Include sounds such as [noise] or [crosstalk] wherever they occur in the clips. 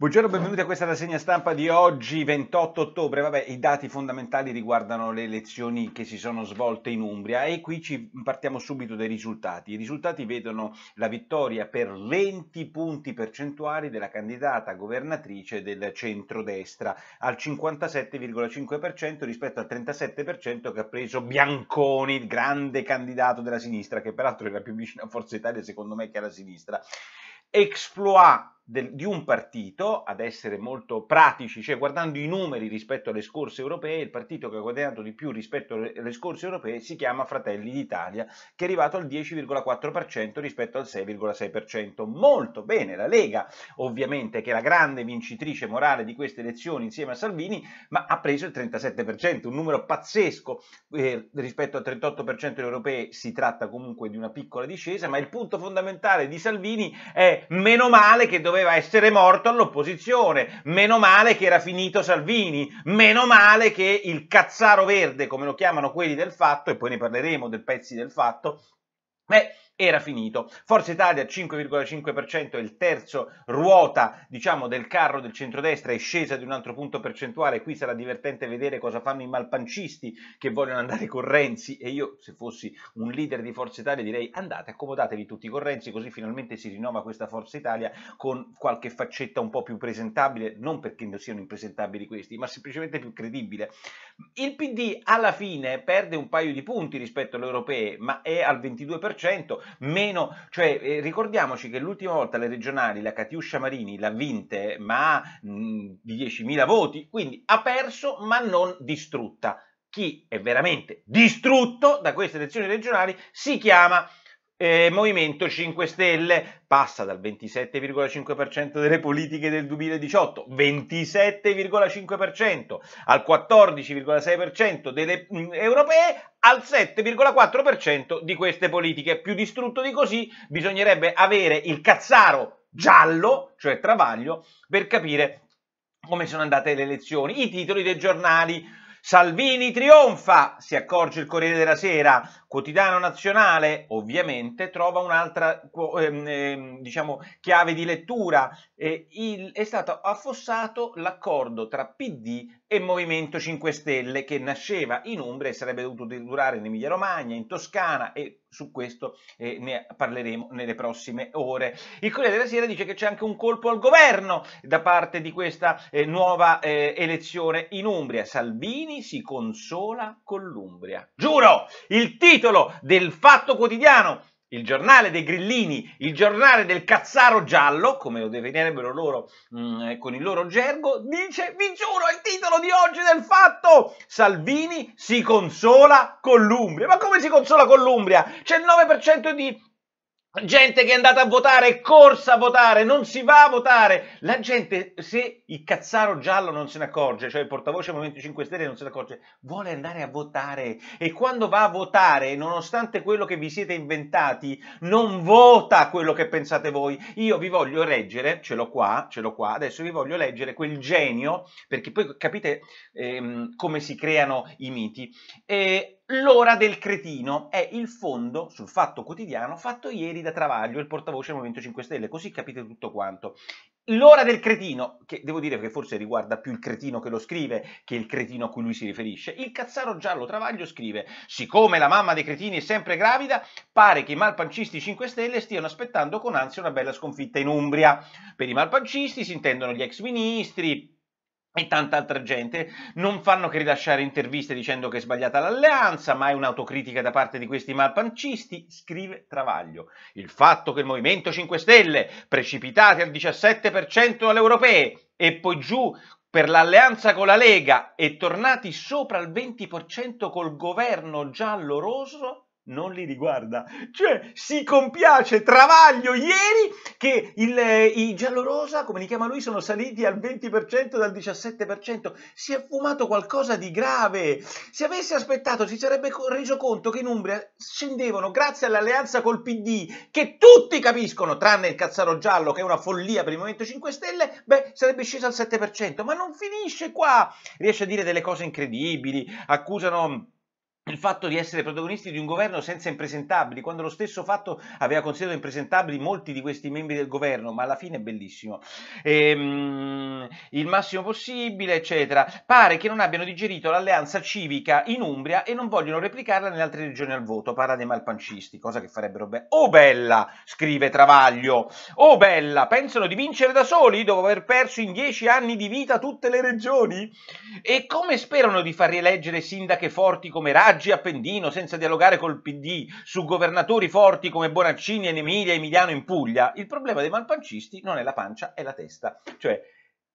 Buongiorno, benvenuti a questa rassegna stampa di oggi, 28 ottobre. Vabbè, i dati fondamentali riguardano le elezioni che si sono svolte in Umbria e qui ci partiamo subito dai risultati. I risultati vedono la vittoria per 20 punti percentuali della candidata governatrice del centrodestra al 57,5% rispetto al 37% che ha preso Bianconi, il grande candidato della sinistra, che peraltro era più vicino a Forza Italia secondo me che alla sinistra. Exploit del, di un partito, ad essere molto pratici, cioè guardando i numeri rispetto alle scorse europee, il partito che ha guadagnato di più rispetto alle scorse europee si chiama Fratelli d'Italia, che è arrivato al 10,4% rispetto al 6,6%. Molto bene la Lega, ovviamente, che è la grande vincitrice morale di queste elezioni insieme a Salvini, ma ha preso il 37%, un numero pazzesco eh, rispetto al 38% delle europee, si tratta comunque di una piccola discesa, ma il punto fondamentale di Salvini è meno male che doveva doveva essere morto all'opposizione, meno male che era finito Salvini, meno male che il cazzaro verde, come lo chiamano quelli del fatto, e poi ne parleremo del pezzi del fatto, Beh, era finito. Forza Italia 5,5% è il terzo ruota, diciamo, del carro del centrodestra, è scesa di un altro punto percentuale. Qui sarà divertente vedere cosa fanno i malpancisti che vogliono andare con Renzi e io se fossi un leader di Forza Italia direi andate, accomodatevi tutti con Renzi, così finalmente si rinnova questa Forza Italia con qualche faccetta un po' più presentabile, non perché non siano impresentabili questi, ma semplicemente più credibile. Il PD alla fine perde un paio di punti rispetto alle europee, ma è al 22% 10%, meno, cioè eh, ricordiamoci che l'ultima volta le regionali la Catiuscia Marini l'ha vinte ma mh, mm, 10.000 voti, quindi ha perso ma non distrutta. Chi è veramente distrutto da queste elezioni regionali si chiama eh, Movimento 5 Stelle passa dal 27,5% delle politiche del 2018, 27,5% al 14,6% delle mh, mm, europee, al 7,4% di queste politiche. Più distrutto di così bisognerebbe avere il cazzaro giallo, cioè travaglio, per capire come sono andate le elezioni, i titoli dei giornali Salvini trionfa, si accorge il Corriere della Sera, quotidiano nazionale ovviamente trova un'altra ehm, ehm, diciamo, chiave di lettura, eh, il, è stato affossato l'accordo tra PD e Movimento 5 Stelle che nasceva in Umbria e sarebbe dovuto durare in Emilia Romagna, in Toscana e su questo eh, ne parleremo nelle prossime ore. Il Corriere della Sera dice che c'è anche un colpo al governo da parte di questa eh, nuova eh, elezione in Umbria. Salvini si consola con l'Umbria. Giuro, il titolo del Fatto Quotidiano il giornale dei grillini, il giornale del cazzaro giallo, come lo definirebbero loro mh, mm, eh, con il loro gergo, dice, vi giuro, il titolo di oggi del fatto, Salvini si consola con l'Umbria. Ma come si consola con l'Umbria? C'è il 9% di gente che è andata a votare è corsa a votare, non si va a votare. La gente, se il cazzaro giallo non se ne accorge, cioè il portavoce Movimento 5 Stelle non se ne accorge, vuole andare a votare e quando va a votare, nonostante quello che vi siete inventati, non vota quello che pensate voi. Io vi voglio leggere, ce l'ho qua, ce l'ho qua, adesso vi voglio leggere quel genio, perché poi capite ehm, come si creano i miti. E L'ora del cretino è il fondo sul fatto quotidiano fatto ieri da Travaglio, il portavoce del Movimento 5 Stelle, così capite tutto quanto. L'ora del cretino, che devo dire che forse riguarda più il cretino che lo scrive che il cretino a cui lui si riferisce, il cazzaro giallo Travaglio scrive: Siccome la mamma dei cretini è sempre gravida, pare che i malpancisti 5 Stelle stiano aspettando con ansia una bella sconfitta in Umbria. Per i malpancisti si intendono gli ex ministri, e tanta altra gente non fanno che rilasciare interviste dicendo che è sbagliata l'alleanza, mai un'autocritica da parte di questi malpancisti, scrive Travaglio. Il fatto che il Movimento 5 Stelle, precipitati al 17% alle europee e poi giù per l'alleanza con la Lega e tornati sopra il 20% col governo giallo-rosso, non li riguarda. Cioè, si compiace Travaglio ieri che il, eh, i giallorosa, come li chiama lui, sono saliti al 20% dal 17%. Si è fumato qualcosa di grave. Se avesse aspettato si sarebbe reso conto che in Umbria scendevano grazie all'alleanza col PD, che tutti capiscono, tranne il cazzaro giallo che è una follia per il Movimento 5 Stelle, beh, sarebbe sceso al 7%. Ma non finisce qua. Riesce a dire delle cose incredibili, accusano il fatto di essere protagonisti di un governo senza impresentabili, quando lo stesso fatto aveva considerato impresentabili molti di questi membri del governo, ma alla fine è bellissimo. Ehm, il massimo possibile, eccetera. Pare che non abbiano digerito l'alleanza civica in Umbria e non vogliono replicarla nelle altre regioni al voto. Parla dei malpancisti, cosa che farebbero bene. Oh bella, scrive Travaglio. Oh bella, pensano di vincere da soli dopo aver perso in dieci anni di vita tutte le regioni? E come sperano di far rieleggere sindache forti come Raggi? viaggi a Pendino senza dialogare col PD, su governatori forti come Bonaccini in Emilia e Emiliano in Puglia, il problema dei malpancisti non è la pancia, è la testa. Cioè,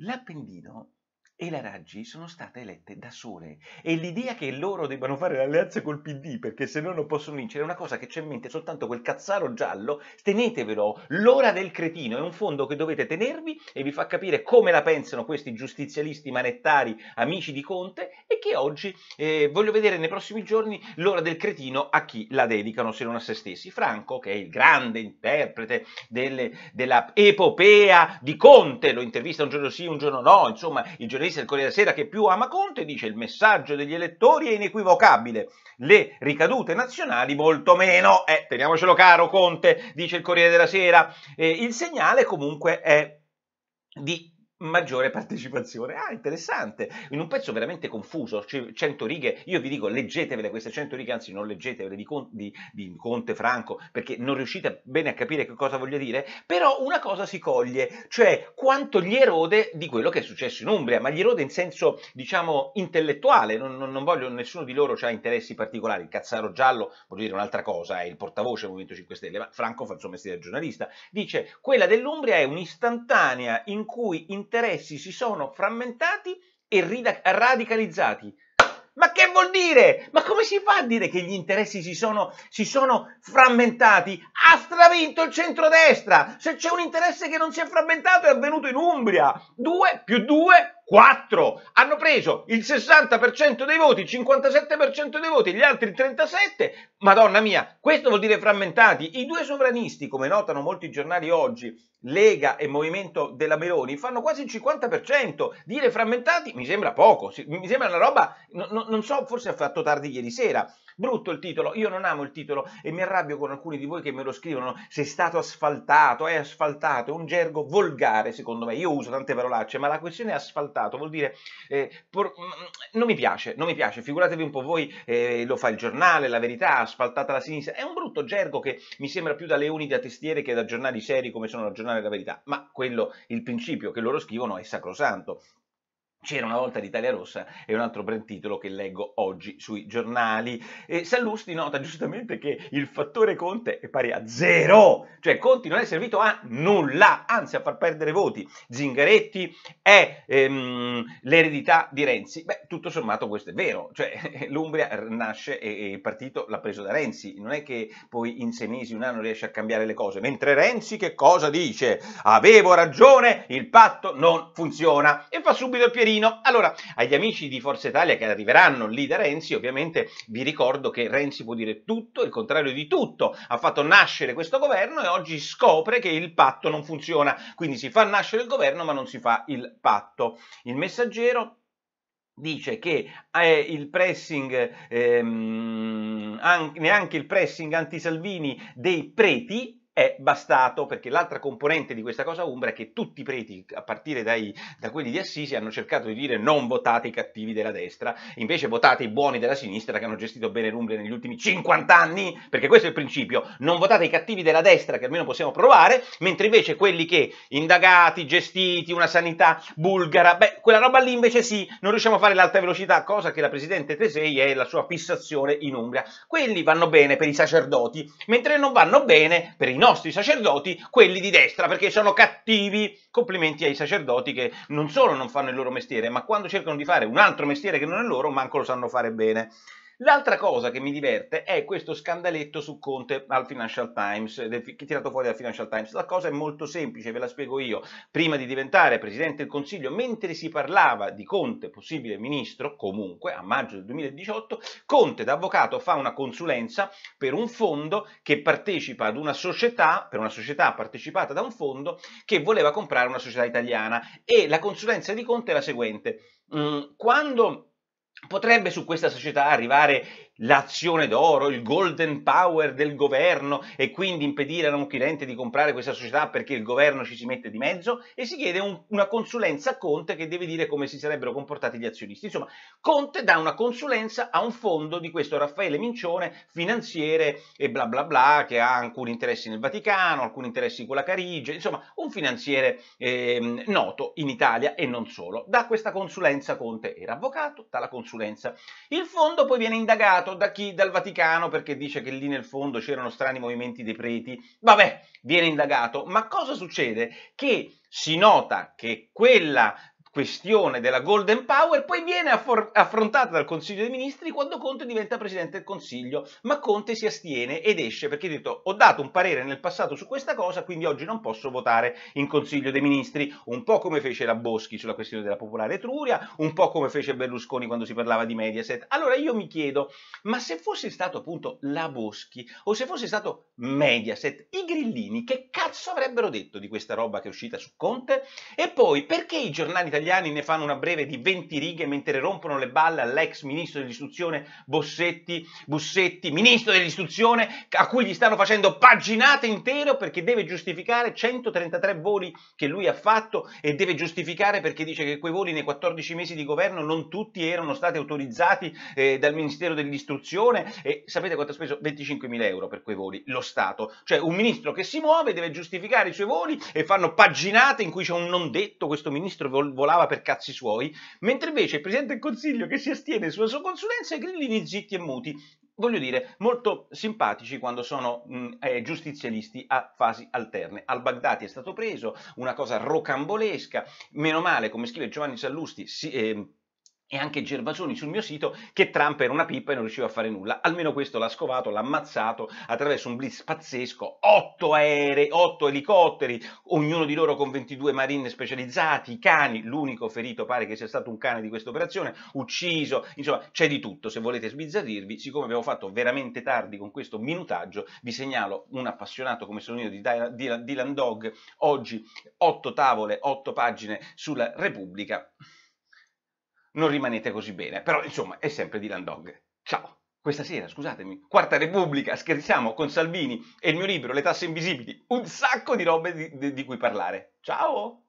l'Appendino e la Raggi sono state elette da sole e l'idea che loro debbano fare l'alleanza col PD perché se no non possono vincere è una cosa che c'è in mente soltanto quel cazzaro giallo, tenetevelo, l'ora del cretino è un fondo che dovete tenervi e vi fa capire come la pensano questi giustizialisti manettari amici di Conte e che oggi eh, voglio vedere nei prossimi giorni l'ora del cretino a chi la dedicano se non a se stessi. Franco, che è il grande interprete delle, della epopea di Conte, lo intervista un giorno sì, un giorno no, insomma, i giornalisti giornalista del Corriere della Sera che più ama Conte dice il messaggio degli elettori è inequivocabile, le ricadute nazionali molto meno. Eh, teniamocelo caro Conte, dice il Corriere della Sera. Eh, il segnale comunque è di maggiore partecipazione. Ah, interessante. In un pezzo veramente confuso, 100 righe, io vi dico leggetevele queste 100 righe, anzi non leggetevele di, Con- di, di Conte Franco, perché non riuscite bene a capire che cosa voglia dire, però una cosa si coglie, cioè quanto gli erode di quello che è successo in Umbria, ma gli erode in senso, diciamo, intellettuale, non, non, non voglio, nessuno di loro ha interessi particolari, il cazzaro giallo vuol dire un'altra cosa, è il portavoce del Movimento 5 Stelle, ma Franco fa il suo mestiere giornalista, dice quella dell'Umbria è un'istantanea in cui in interessi si sono frammentati e radicalizzati. Ma che vuol dire? Ma come si fa a dire che gli interessi si sono, si sono frammentati? Ha stravinto il centrodestra! Se c'è un interesse che non si è frammentato è avvenuto in Umbria. 2 più 2 4 hanno preso il 60% dei voti, il 57% dei voti, gli altri 37%. Madonna mia, questo vuol dire frammentati. I due sovranisti, come notano molti giornali oggi, Lega e Movimento della Meloni, fanno quasi il 50%. Dire frammentati mi sembra poco, mi sembra una roba, no, no, non so, forse ha fatto tardi ieri sera. Brutto il titolo, io non amo il titolo e mi arrabbio con alcuni di voi che me lo scrivono. Sei stato asfaltato, è asfaltato, è un gergo volgare secondo me. Io uso tante parolacce, ma la questione asfaltato vuol dire eh, por... Mm, non mi piace, non mi piace. Figuratevi un po' voi, eh, lo fa il giornale, la verità, asfaltata la sinistra. È un brutto gergo che mi sembra più da leoni da testiere che da giornali seri come sono il giornale della verità. Ma quello, il principio che loro scrivono è sacrosanto. C'era una volta l'Italia Rossa è un altro bel titolo che leggo oggi sui giornali. E Sallusti nota giustamente che il fattore Conte è pari a zero, cioè Conti non è servito a nulla, anzi a far perdere voti. Zingaretti è ehm, l'eredità di Renzi. Beh, tutto sommato questo è vero, cioè [laughs] l'Umbria nasce e, il partito l'ha preso da Renzi, non è che poi in sei mesi, un anno riesce a cambiare le cose, mentre Renzi che cosa dice? Avevo ragione, il patto non funziona e fa subito il piede Severino. Allora, agli amici di Forza Italia che arriveranno lì da Renzi, ovviamente vi ricordo che Renzi può dire tutto, il contrario di tutto, ha fatto nascere questo governo e oggi scopre che il patto non funziona, quindi si fa nascere il governo ma non si fa il patto. Il messaggero dice che eh, il pressing, ehm, neanche il pressing anti-Salvini dei preti, è bastato perché l'altra componente di questa cosa umbra è che tutti i preti, a partire dai, da quelli di Assisi, hanno cercato di dire non votate i cattivi della destra, invece votate i buoni della sinistra che hanno gestito bene l'Umbria negli ultimi 50 anni, perché questo è il principio, non votate i cattivi della destra che almeno possiamo provare, mentre invece quelli che indagati, gestiti, una sanità bulgara, beh, quella roba lì invece sì, non riusciamo a fare l'alta velocità, cosa che la Presidente Tesei è la sua fissazione in Umbria. Quelli vanno bene per i sacerdoti, mentre non vanno bene per i nostri nostri sacerdoti quelli di destra perché sono cattivi. Complimenti ai sacerdoti che non solo non fanno il loro mestiere, ma quando cercano di fare un altro mestiere che non è loro, manco lo sanno fare bene. L'altra cosa che mi diverte è questo scandaletto su Conte al Financial Times, che è tirato fuori dal Financial Times. La cosa è molto semplice, ve la spiego io. Prima di diventare Presidente del Consiglio, mentre si parlava di Conte, possibile ministro, comunque, a maggio del 2018, Conte da avvocato fa una consulenza per un fondo che partecipa ad una società, per una società partecipata da un fondo che voleva comprare una società italiana e la consulenza di Conte è la seguente. Mm, quando potrebbe su questa società arrivare l'azione d'oro, il golden power del governo e quindi impedire a un cliente di comprare questa società perché il governo ci si mette di mezzo e si chiede un, una consulenza a Conte che deve dire come si sarebbero comportati gli azionisti. Insomma, Conte dà una consulenza a un fondo di questo Raffaele Mincione, finanziere e bla bla bla, che ha alcuni interessi nel Vaticano, alcuni interessi con la Carige, insomma un finanziere eh, noto in Italia e non solo. Da questa consulenza Conte era avvocato, dalla consulenza. Il fondo poi viene indagato criticato da chi? Dal Vaticano perché dice che lì nel fondo c'erano strani movimenti dei preti. Vabbè, viene indagato. Ma cosa succede? Che si nota che quella questione della Golden Power poi viene affrontata dal Consiglio dei Ministri quando Conte diventa Presidente del Consiglio, ma Conte si astiene ed esce perché ha detto ho dato un parere nel passato su questa cosa, quindi oggi non posso votare in Consiglio dei Ministri, un po' come fece la Boschi sulla questione della popolare Etruria, un po' come fece Berlusconi quando si parlava di Mediaset. Allora io mi chiedo, ma se fosse stato appunto la Boschi o se fosse stato Mediaset, i grillini che cazzo avrebbero detto di questa roba che è uscita su Conte? E poi perché i giornali italiani italiani ne fanno una breve di 20 righe mentre rompono le balle all'ex ministro dell'istruzione Bossetti, Bussetti, ministro dell'istruzione a cui gli stanno facendo paginate intere perché deve giustificare 133 voli che lui ha fatto e deve giustificare perché dice che quei voli nei 14 mesi di governo non tutti erano stati autorizzati eh, dal Ministero dell'istruzione e sapete quanto ha speso? 25.000 euro per quei voli, lo Stato, cioè un ministro che si muove deve giustificare i suoi voli e fanno paginate in cui c'è un non detto, questo ministro vuole volava per cazzi suoi, mentre invece il Presidente del Consiglio che si astiene sulla sua consulenza e grillini zitti e muti, voglio dire, molto simpatici quando sono mh, mm, eh, giustizialisti a fasi alterne. Al-Baghdadi è stato preso, una cosa rocambolesca, meno male, come scrive Giovanni Sallusti, si, eh, e anche Gervasoni sul mio sito che Trump era una pippa e non riusciva a fare nulla. Almeno questo l'ha scovato, l'ha ammazzato attraverso un blitz pazzesco, otto aerei, otto elicotteri, ognuno di loro con 22 marine specializzati, i cani, l'unico ferito pare che sia stato un cane di questa operazione, ucciso, insomma c'è di tutto, se volete sbizzarrirvi, siccome abbiamo fatto veramente tardi con questo minutaggio, vi segnalo un appassionato come sono io di Dylan Dog, oggi otto tavole, otto pagine sulla Repubblica non rimanete così bene. Però insomma è sempre Dylan Dog. Ciao! Questa sera, scusatemi, Quarta Repubblica, scherziamo con Salvini e il mio libro Le tasse invisibili, un sacco di robe di, di, di cui parlare. Ciao!